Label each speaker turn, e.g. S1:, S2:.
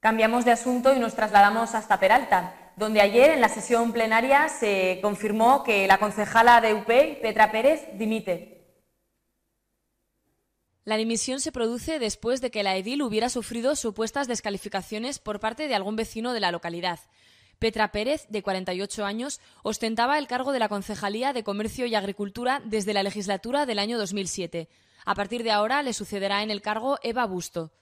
S1: Cambiamos de asunto y nos trasladamos hasta Peralta, donde ayer en la sesión plenaria se confirmó que la concejala de UP, Petra Pérez, dimite. La dimisión se produce después de que la edil hubiera sufrido supuestas descalificaciones por parte de algún vecino de la localidad. Petra Pérez, de 48 años, ostentaba el cargo de la Concejalía de Comercio y Agricultura desde la legislatura del año 2007. A partir de ahora le sucederá en el cargo Eva Busto.